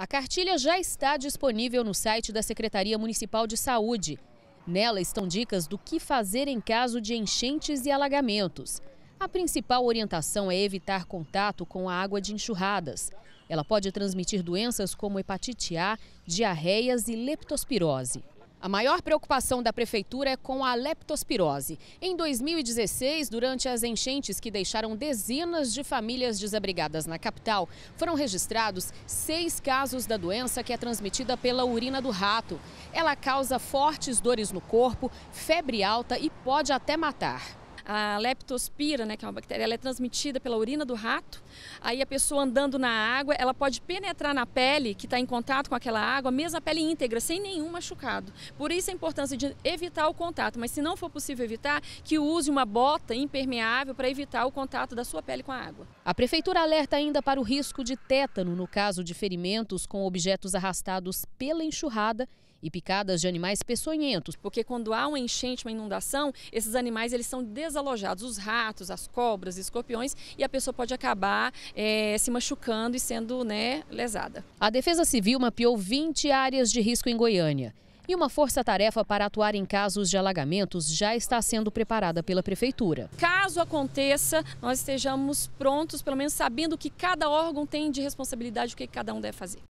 A cartilha já está disponível no site da Secretaria Municipal de Saúde. Nela estão dicas do que fazer em caso de enchentes e alagamentos. A principal orientação é evitar contato com a água de enxurradas. Ela pode transmitir doenças como hepatite A, diarreias e leptospirose. A maior preocupação da prefeitura é com a leptospirose. Em 2016, durante as enchentes que deixaram dezenas de famílias desabrigadas na capital, foram registrados seis casos da doença que é transmitida pela urina do rato. Ela causa fortes dores no corpo, febre alta e pode até matar. A leptospira, né, que é uma bactéria, ela é transmitida pela urina do rato. Aí a pessoa andando na água, ela pode penetrar na pele que está em contato com aquela água, mesmo a pele íntegra, sem nenhum machucado. Por isso a importância de evitar o contato, mas se não for possível evitar, que use uma bota impermeável para evitar o contato da sua pele com a água. A prefeitura alerta ainda para o risco de tétano no caso de ferimentos com objetos arrastados pela enxurrada e picadas de animais peçonhentos. Porque quando há uma enchente, uma inundação, esses animais eles são desalojados, os ratos, as cobras, escorpiões, e a pessoa pode acabar é, se machucando e sendo né, lesada. A Defesa Civil mapeou 20 áreas de risco em Goiânia. E uma força-tarefa para atuar em casos de alagamentos já está sendo preparada pela Prefeitura. Caso aconteça, nós estejamos prontos, pelo menos sabendo o que cada órgão tem de responsabilidade, o que cada um deve fazer.